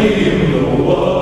Savior of the world.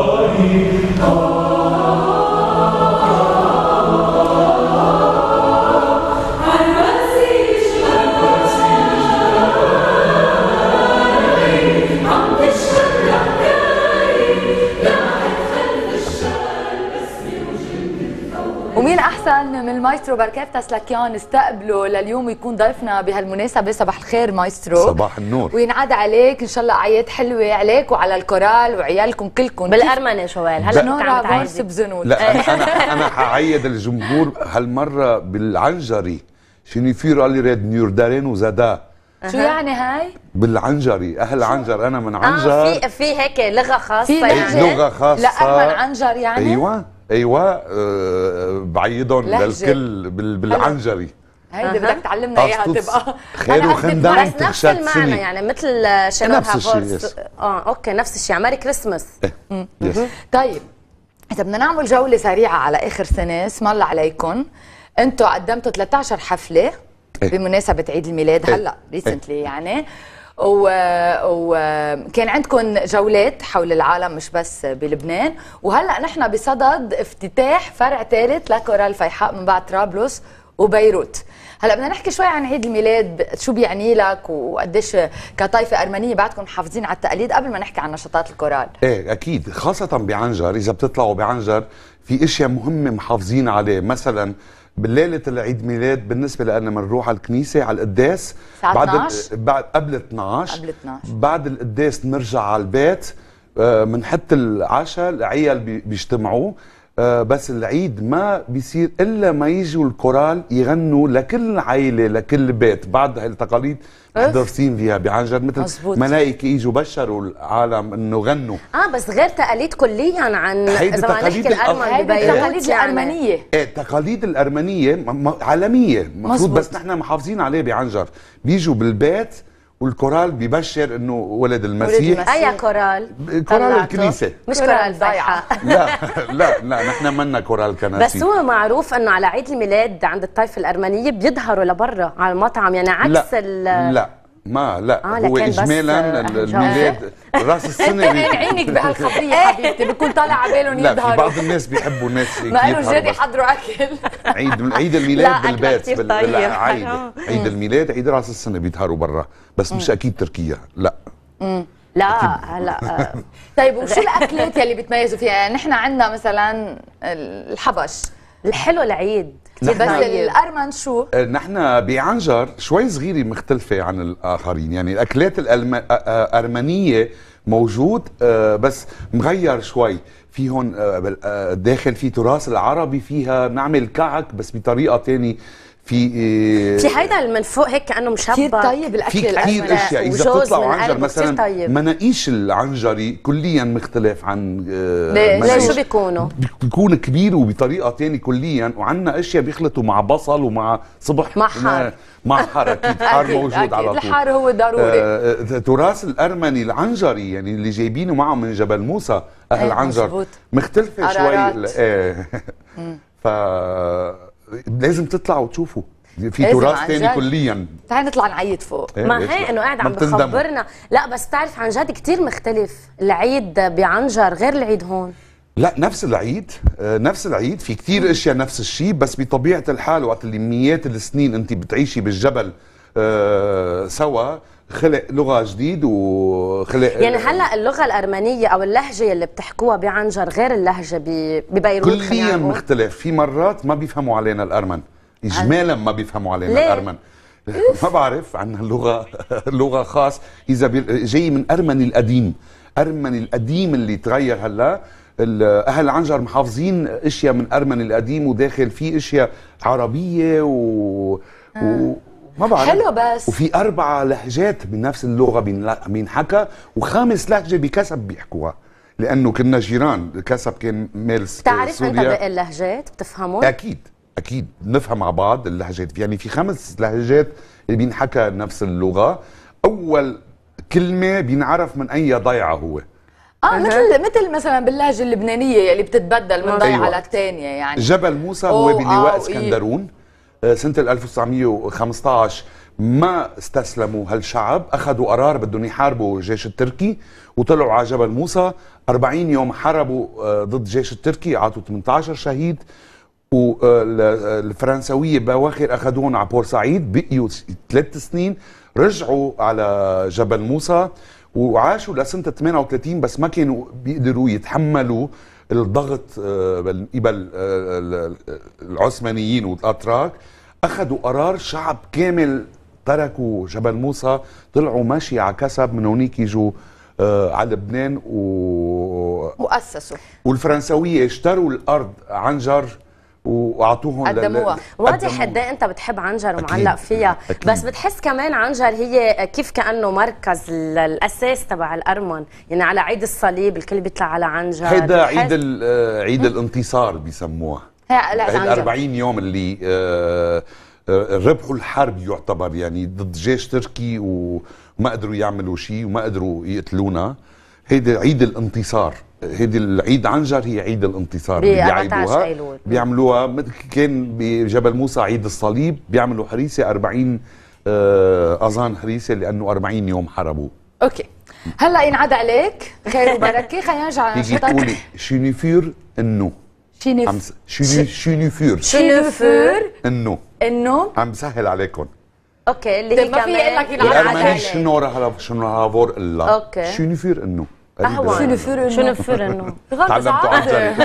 مايسترو بركاف تسلكيان استقبله لليوم ويكون ضيفنا بهالمناسبه صباح الخير مايسترو صباح النور وينعاد عليك ان شاء الله اعياد حلوه عليك وعلى الكورال وعيالكم كلكم بالارمنه شوال هلا نورا فارس بزنود لا انا انا حعيد الجمهور هالمره بالعنجري شنو في رالي ريد نيور دارين وزادا شو يعني هاي؟ بالعنجري اهل عنجر انا من آه، عنجر اه في في هيك لغه خاصه في يعني لغه خاصه من عنجر يعني ايوه ايوه آه، آه، بعيدهم للكل بالعنجري هيدي بدك تعلمنا اياها تبقى خير وخندان بس نفس المعنى يعني مثل شباب هافورس اه اوكي نفس الشيء إيه، ماري كريسماس طيب اذا بدنا نعمل جوله سريعه على اخر سنه اسم الله عليكم انتم قدمتوا 13 حفله إيه. بمناسبه عيد الميلاد إيه. هلا ريسنتلي يعني وكان عندكم جولات حول العالم مش بس بلبنان وهلا نحن بصدد افتتاح فرع ثالث لكورال فيحاء من بعد طرابلس وبيروت هلا بدنا نحكي شوي عن عيد الميلاد شو بيعني لك وقديش كطائفه ارمنيه بعدكم محافظين على التقاليد قبل ما نحكي عن نشاطات الكورال ايه اكيد خاصه بعنجر اذا بتطلعوا بعنجر في اشياء مهمه محافظين عليه مثلا بليله العيد ميلاد بالنسبه لنا بنروح على الكنيسه على القداس بعد 12 بعد قبل 12 قبل 12 بعد القداس نرجع على البيت بنحط آه، العشاء العيال بيجتمعوا آه، بس العيد ما بيصير الا ما يجوا الكورال يغنوا لكل عائله لكل بيت بعد هالتقاليد محتفظين فيها بعنجد مثل مزبوط. ملائكه اجوا بشروا العالم انه غنوا اه بس غير تقاليد كليا عن هيدي تقاليد الارمن التقاليد يعني الارمنيه ايه التقاليد الارمنيه عالميه مفروض بس نحن محافظين عليه بعنجر بيجوا بالبيت والكورال بيبشر انه ولد المسيح اي كورال؟ كورال الكنيسه مش كورال ضايعه لا لا لا نحن منا كورال كنسي بس هو معروف انه على عيد الميلاد عند الطائفه الارمنيه بيظهروا لبرا على المطعم يعني عكس لا لا ما لا آه هو اجمالا آه، الميلاد راس السنه انت عينك بقى حبيبتي بكون طالع على بالهم يظهروا لا في بعض الناس بيحبوا الناس ما انه جاي يحضروا اكل عيد عيد الميلاد بالبيت بالعائله طيب. عيد الميلاد عيد راس السنه بيظهروا برا بس مش اكيد تركيا لا لا هلا آه. طيب وشو الاكلات يلي بتميزوا فيها؟ يعني نحن عندنا مثلا الحبش الحلو العيد بس الارمن شو؟ آه، نحن بعنجر شوي صغيره مختلفه عن الاخرين يعني الاكلات الارمنيه آه، آه، موجود بس مغير شوي في هون داخل في تراث العربي فيها نعمل كعك بس بطريقه ثانيه في إيه في حاجه من فوق هيك كانه مشبك طيب الاكل في كثير اشياء اذا بتطلعوا عنجر مثلا طيب. مناقيش العنجري كليا مختلف عن آه، ليه ليه شو بيكونوا؟ بيكون كبير وبطريقه ثانيه كليا وعندنا اشياء بيخلطوا مع بصل ومع صبح مع حار مع حر اكيد حار موجود أكيد على طول الحار هو ضروري آه, آه، تراث الارمني العنجري يعني اللي جايبينه معه من جبل موسى اهل إيه، عنجر مختلفه شوي ايه ف لازم تطلع وتشوفه في تراث تاني كليا تعال نطلع نعيد فوق إيه، ما هي انه قاعد عم بخبرنا لا بس تعرف عن جد كثير مختلف العيد بعنجر غير العيد هون لا نفس العيد آه، نفس العيد في كثير اشياء نفس الشيء بس بطبيعه الحال وقت اللي مئات السنين انت بتعيشي بالجبل آه، سوا خلق لغه جديد وخلق يعني هلا اللغه الارمنيه او اللهجه اللي بتحكوها بعنجر غير اللهجه ببيروت كليا مختلف في مرات ما بيفهموا علينا الارمن آه. اجمالا ما بيفهموا علينا ليه؟ الارمن ما بعرف عندنا لغه لغه خاص اذا جاي من ارمني القديم ارمني القديم اللي تغير هلا اهل عنجر محافظين اشياء من ارمني القديم وداخل فيه اشياء عربيه و, آه. و... ما بعرف حلو بس وفي اربع لهجات بنفس اللغه بينحكى وخامس لهجه بكسب بيحكوها لانه كنا جيران كسب كان مال بتعرف انت باقي اللهجات بتفهمهم؟ اكيد اكيد بنفهم مع بعض اللهجات يعني في خمس لهجات اللي بينحكى نفس اللغه اول كلمه بينعرف من اي ضيعه هو اه مثل مثل مثلا باللهجه اللبنانيه اللي بتتبدل من أيوة. ضيعه أيوة. للثانيه يعني جبل موسى هو بلواء اسكندرون آه، سنه 1915 ما استسلموا هالشعب اخذوا قرار بدهم يحاربوا الجيش التركي وطلعوا على جبل موسى 40 يوم حاربوا آه، ضد الجيش التركي عطوا 18 شهيد والفرنسوية بواخر أخذوهم على بورسعيد بقيوا ثلاث سنين رجعوا على جبل موسى وعاشوا لسنة 38 بس ما كانوا بيقدروا يتحملوا الضغط قبل آه، آه، العثمانيين والاتراك اخذوا قرار شعب كامل تركوا جبل موسى طلعوا ماشي على كسب من هونيك يجوا آه، على لبنان و واسسوا والفرنسويه اشتروا الارض عنجر واعطوهم قدموها واضح قد إيه انت بتحب عنجر ومعلق فيها أكيد. بس بتحس كمان عنجر هي كيف كانه مركز الاساس تبع الارمن يعني على عيد الصليب الكل بيطلع على عنجر هيدا عيد آه، عيد الانتصار بيسموها هي 40 يوم اللي آه، آه، ربحوا الحرب يعتبر يعني ضد جيش تركي وما قدروا يعملوا شيء وما قدروا يقتلونا هيدا عيد الانتصار هيدي العيد عنجر هي عيد الانتصار بيعيدوها بيعملوها مثل كان بجبل موسى عيد الصليب بيعملوا حريسه 40 اظان آه، حريسه لانه 40 يوم حربوا اوكي هلا ينعاد عليك خير وبركه خلينا نرجع على تيجي تقولي شينيفير انه شينيفير شينيفير شينيفير انه انه عم بسهل عليكم اوكي اللي طيب، هي كمان ما في لك ينعاد عليك شنو راح شنو راح اقول الا اوكي شينيفير انه قهوه يعني. شنو شو شنو انه تعلمت عنجري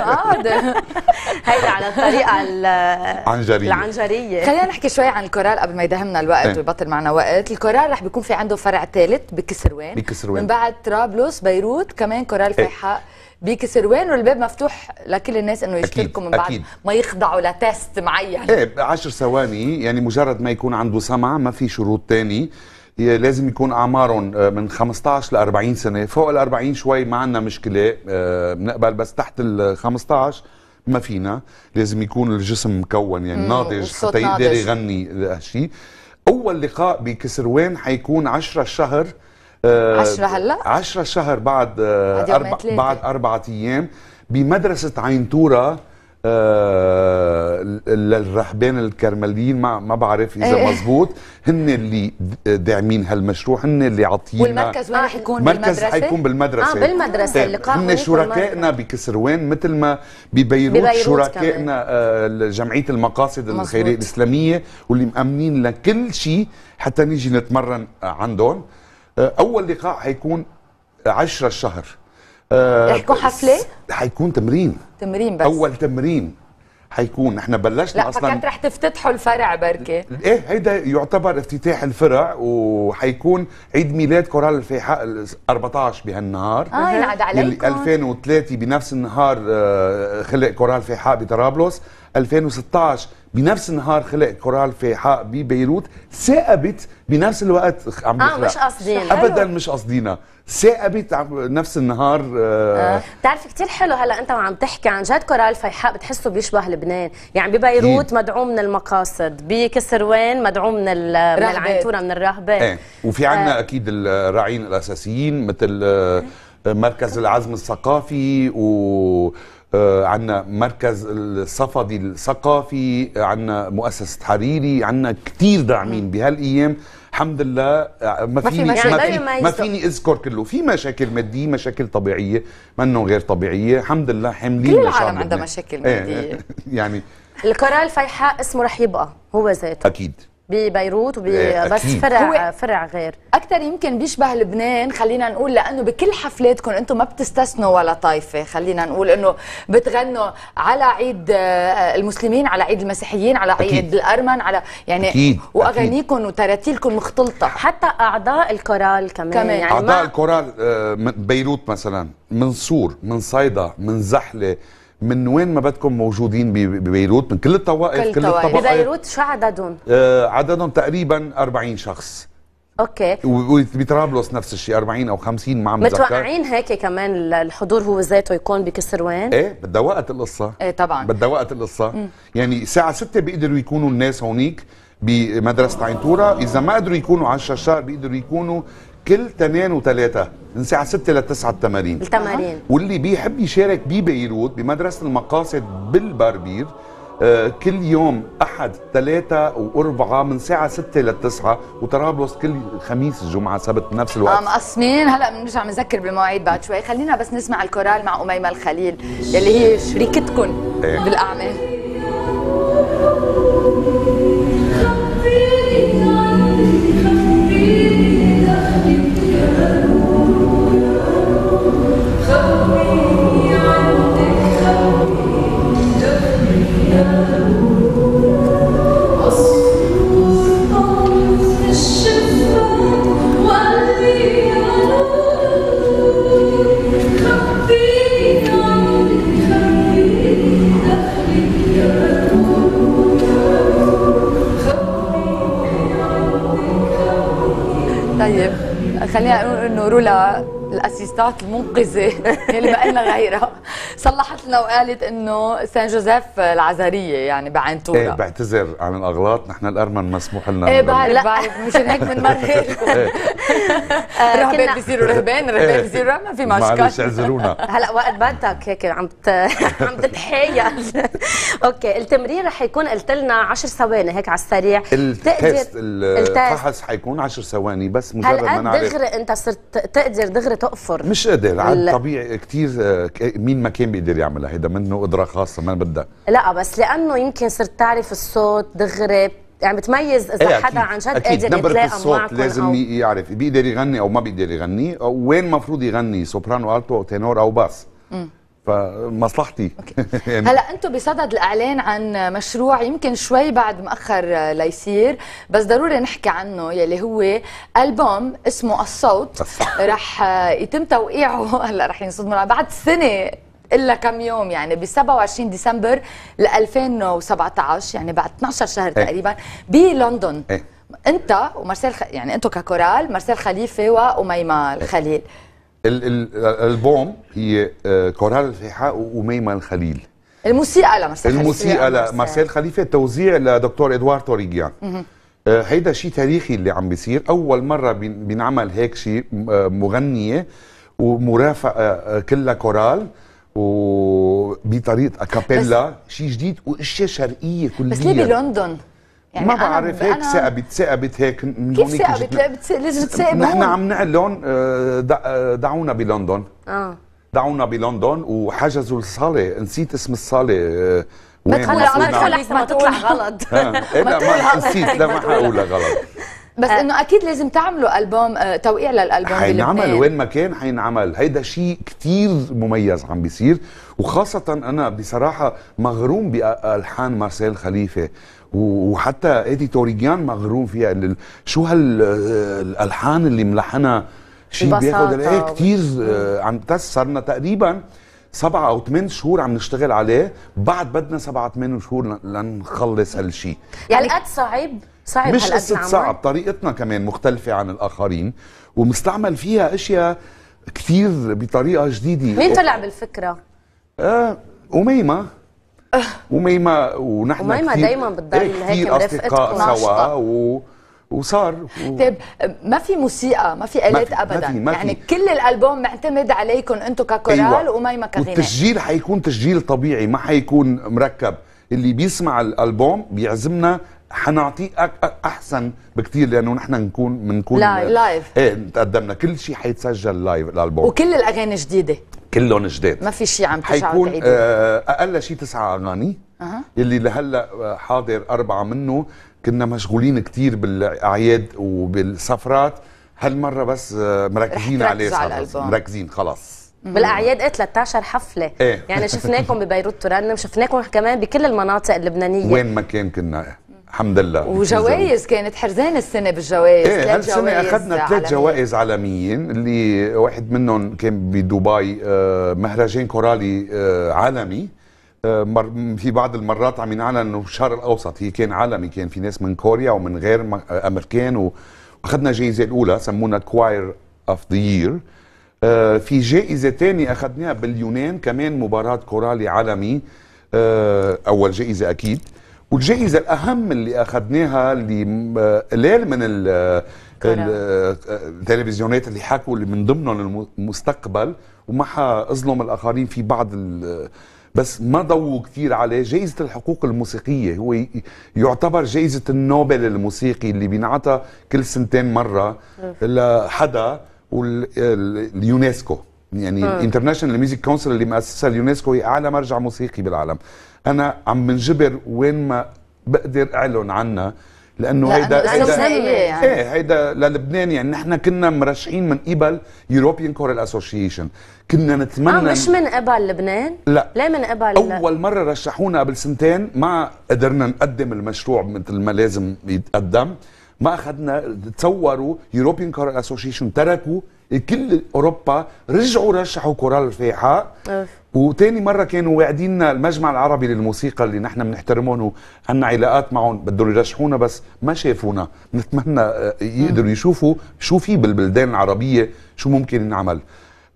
هيدا على الطريقه العنجريه العنجريه خلينا نحكي شوي عن الكورال قبل ما يدهمنا الوقت إيه. ويبطل معنا وقت الكورال رح بيكون في عنده فرع ثالث بكسروان بكسروان من بعد طرابلس بيروت كمان كورال إيه. فيحاء بكسروان والباب مفتوح لكل الناس انه يشتركوا من بعد أكيد. ما يخضعوا لتست معين ايه 10 ثواني يعني مجرد ما يكون عنده سمع ما في شروط ثاني لازم يكون اعمارهم آه، من 15 ل 40 سنه فوق ال 40 شوي ما عندنا مشكله آه، بنقبل بس تحت ال 15 ما فينا لازم يكون الجسم مكون يعني ناضج حتى يقدر يغني هالشيء اول لقاء بكسروان حيكون 10 الشهر 10 هلا 10 الشهر بعد آه، أربع بعد اربع ايام بمدرسه عين تورا آه، الرهبان الكرمليين ما ما بعرف اذا إيه. مزبوط هن اللي داعمين هالمشروع هن اللي عاطيين والمركز وين رح يكون بالمدرسه؟ المركز حيكون بالمدرسه اه بالمدرسه إيه. اللي قاموا هن شركائنا بكسروان مثل ما ببيروت, ببيروت شركائنا آه، جمعيه المقاصد الخيريه الاسلاميه واللي مامنين لكل شيء حتى نيجي نتمرن عندهم آه، اول لقاء حيكون 10 الشهر آه، احكوا حفله حيكون تمرين تمرين بس اول تمرين حيكون احنا بلشنا لا اصلا فكرت رح تفتتحوا الفرع بركي ايه هيدا يعتبر افتتاح الفرع وحيكون عيد ميلاد كورال الفيحاء 14 بهالنهار اه ينعاد عليكم 2003 بنفس النهار آه، خلق كورال الفيحاء بطرابلس 2016 بنفس النهار خلق كورال في حق ببيروت ثاقبت بنفس الوقت عم بخلق اه مش قصدينا ابدا مش قصدينا ثاقبت نفس النهار آه, آه. كثير حلو هلا انت وعم تحكي عن جد كورال فيحاء بتحسه بيشبه لبنان يعني ببيروت إيه؟ مدعوم من المقاصد بكسروان مدعوم من, من العنتوره من الرهبان ايه وفي عنا آه. اكيد الراعين الاساسيين مثل آه مركز العزم الثقافي و آه، عندنا مركز الصفدي الثقافي عندنا مؤسسه حريري عندنا كثير داعمين بهالايام الحمد لله آه، ما فيني ما, في يعني ما, ما فيني اذكر كله في مشاكل ماديه مشاكل طبيعيه منه غير طبيعيه الحمد لله حاملين كل العالم عندها مشاكل إيه، ماديه يعني القرار الفيحاء اسمه رح يبقى هو ذاته اكيد ببيروت وبس إيه، فرع فرع غير اكثر يمكن بيشبه لبنان خلينا نقول لانه بكل حفلاتكم انتم ما بتستثنوا ولا طائفه خلينا نقول انه بتغنوا على عيد آه، المسلمين على عيد المسيحيين على عيد أكيد. الارمن على يعني أكيد. واغانيكم وتراتيلكم مختلطه حتى اعضاء الكورال كمان, كمان. يعني اعضاء الكورال آه، بيروت مثلا من صور من صيدا من زحله من وين ما بدكم موجودين ببيروت من كل الطوائف كل, كل الطوائف ببيروت شو عددهم؟ آه عددهم تقريبا 40 شخص اوكي وبطرابلس نفس الشيء 40 او 50 ما عم بتذكر متوقعين هيك كمان الحضور هو ذاته يكون بكسروان؟ ايه بدها وقت القصه ايه طبعا بدها وقت القصه يعني الساعه 6 بيقدروا يكونوا الناس هونيك بمدرسه تورا، اذا ما قدروا يكونوا على الشاشة بيقدروا يكونوا كل تنين وثلاثة من الساعة 6 ل 9 التمارين التمارين واللي بيحب يشارك ببيروت بمدرسة المقاصد بالباربير آه، كل يوم أحد ثلاثة وأربعة من ساعة ستة للتسعة وطرابلس كل خميس جمعة سبت نفس الوقت آه مقسمين هلا بنرجع بنذكر بالمواعيد بعد شوي خلينا بس نسمع الكورال مع أميمة الخليل يلي هي شريكتكم إيه. بالأعمال البوبليستات المنقذه يلي ما لنا غيرها صلحت لنا وقالت انه سان جوزيف العزاريه يعني بعينتونا ايه بعتذر عن الاغلاط نحن الارمن مسموح لنا ايه بعرف بعرف مشان هيك بنمرق لكم إيه. رهبان بيصيروا رهبان رهبان إيه. بيصيروا ما في مشكلة معلش اعذرونا هلا وقت بدك هيك عم عم تتحايل اوكي التمرين رح يكون قلت لنا 10 ثواني هيك على السريع التست الفحص حيكون 10 ثواني بس مجرد ما نعرف دغري انت صرت تقدر دغري تقفر مش قادر عاد طبيعي كتير آه، مين ما كان بيقدر يعملها هيدا منه قدره خاصه ما بدها لا بس لانه يمكن صرت تعرف الصوت دغري يعني بتميز اذا ايه حدا عن جد قادر معك معكم لازم أو... يعرف بيقدر يغني او ما بيقدر يغني وين المفروض يغني سوبرانو التو او تينور او باس فمصلحتي يعني هلا انتم بصدد الاعلان عن مشروع يمكن شوي بعد مأخر ليصير بس ضروري نحكي عنه يلي هو البوم اسمه الصوت رح يتم توقيعه هلا رح ينصدموا بعد سنه الا كم يوم يعني ب 27 ديسمبر ل 2017 يعني بعد 12 شهر إيه. تقريبا بلندن إيه. انت ومارسيل خ... يعني انتم ككورال مارسيل خليفه واميمه إيه. الخليل الالبوم هي آه، كورال الفيحاء وميمة الخليل الموسيقى خليفه الموسيقى لمارسيل خليفه توزيع لدكتور ادوار توريجيان آه، هيدا شيء تاريخي اللي عم بيصير اول مره بينعمل هيك شيء آه، مغنيه ومرافقه كلها كورال وبطريقه اكابيلا شيء جديد واشياء شرقيه كلية بس ليه بلندن؟ يعني ما بعرف هيك ثقبت ثقبت هيك من كيف ثقبت بتس... لازم تثقب نحن عم نعلن آه، آه، دعونا بلندن اه دعونا بلندن وحجزوا الصاله نسيت اسم الصاله آه، ما تقول على نعم. ما تطلع غلط إيه لا ما نسيت لا ما حقولها غلط بس انه اكيد لازم تعملوا البوم توقيع للالبوم حينعمل وين ما كان حينعمل هيدا شيء كثير مميز عم بيصير وخاصه انا بصراحه مغروم بالحان مارسيل خليفه وحتى ايدي توريجيان مغروم فيها شو هالالحان اللي ملحنها شيء بياخد ايه كثير آه، عم تس صرنا تقريبا سبعة أو ثمان شهور عم نشتغل عليه بعد بدنا سبعة ثمان شهور لنخلص هالشيء يعني, يعني قد صعب صعب مش قصة صعب طريقتنا كمان مختلفة عن الآخرين ومستعمل فيها أشياء كثير بطريقة جديدة مين طلع بالفكرة؟ آه أميمة أه. وميما ونحن وميما دايما بتضل إيه، هيك رفقتكم سوا و... وصار و... طيب ما في موسيقى ما في الات ابدا ما في ما يعني في. كل الالبوم معتمد عليكم انتم ككورال أيوة. وميما كغناء والتسجيل حيكون تسجيل طبيعي ما حيكون مركب اللي بيسمع الالبوم بيعزمنا حنعطيه احسن بكثير لانه نحن نكون بنكون لايف ايه تقدمنا كل شيء حيتسجل لايف الالبوم وكل الاغاني جديده كلهم جداد ما في شيء عم تسعه حيكون آه اقل شيء تسعه اغاني أه. اللي لهلا حاضر اربعه منه كنا مشغولين كتير بالاعياد وبالسفرات هالمره بس آه، مركزين عليه على مركزين خلاص بالاعياد ايه 13 حفله ايه. يعني شفناكم ببيروت ترنم شفناكم كمان بكل المناطق اللبنانيه وين ما كان كنا الحمد لله وجوائز كانت حرزان السنه بالجوائز ايه هالسنه اخذنا ثلاث جوائز عالميين اللي واحد منهم كان بدبي آه، مهرجان كورالي آه، عالمي آه، في بعض المرات عم ينعلن انه الشرق الاوسط هي كان عالمي كان في ناس من كوريا ومن غير امريكان واخذنا الجائزه الاولى سمونا كواير اوف ذا يير في جائزه ثانيه اخذناها باليونان كمان مباراه كورالي عالمي اول جائزه اكيد والجائزه الاهم اللي اخذناها قليل من التلفزيونات اللي حكوا اللي من ضمنهم المستقبل وما حاظلم الاخرين في بعض بس ما ضووا كثير عليه جائزة الحقوق الموسيقية هو يعتبر جائزة النوبل الموسيقي اللي بينعطى كل سنتين مرة لحدا واليونسكو يعني الانترناشونال ميوزك كونسل اللي مؤسسها اليونسكو هي اعلى مرجع موسيقي بالعالم انا عم منجبر وين ما بقدر اعلن عنها لانه هيدا هيدا يعني. ايه هيدا للبنان يعني نحن كنا مرشحين من قبل يوروبيان كورال اسوشيشن كنا نتمنى آه مش من قبل لبنان لا ليه من قبل اول مره رشحونا قبل سنتين ما قدرنا نقدم المشروع مثل ما لازم يتقدم ما اخذنا تصوروا يوروبيان كورال اسوشيشن تركوا كل اوروبا رجعوا رشحوا كورال الفيحاء وتاني مره كانوا واعدين المجمع العربي للموسيقى اللي نحن بنحترمهم وعندنا علاقات معهم بدهم يرشحونا بس ما شافونا نتمنى آه، يقدروا يشوفوا شو في بالبلدان العربيه شو ممكن ينعمل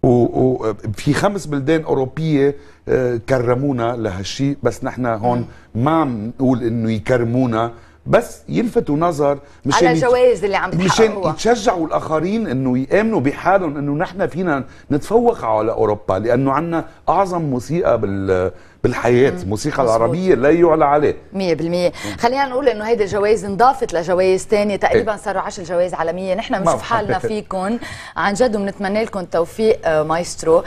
وفي خمس بلدان أوروبية آه، كرمونا لهالشيء بس نحن هون ما عم نقول إنه يكرمونا بس يلفتوا نظر مشان على جوائز اللي عم مشان يتشجعوا الاخرين انه يامنوا بحالهم انه نحن فينا نتفوق على اوروبا لانه عندنا اعظم موسيقى بال بالحياه الموسيقى العربيه لا يعلى عليه 100% خلينا نقول انه هيدي الجوائز انضافت لجوائز ثانيه إيه. تقريبا ايه. صاروا 10 جوائز عالميه نحن بنشوف حالنا إيه. فيكم عن جد وبنتمنى لكم التوفيق آه، مايسترو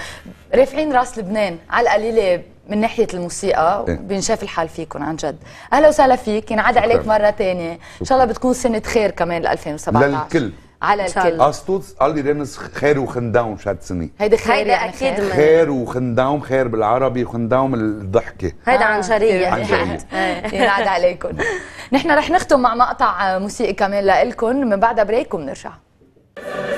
رافعين راس لبنان على القليله من ناحيه الموسيقى إيه. بنشاف الحال فيكم عن جد اهلا وسهلا فيك ينعاد عليك مره ثانيه ان شاء الله بتكون سنه خير كمان ل 2017 للكل على الكل استوز قال لي رنس خير وخنداوم شاد سنة هيدا خير يعني اكيد خير, خير وخنداوم خير بالعربي وخنداوم الضحكه هيدا آه، عن جريه عن جريه ينعاد عليكم نحن رح نختم مع مقطع موسيقي كمان لإلكم من بعدها بريك وبنرجع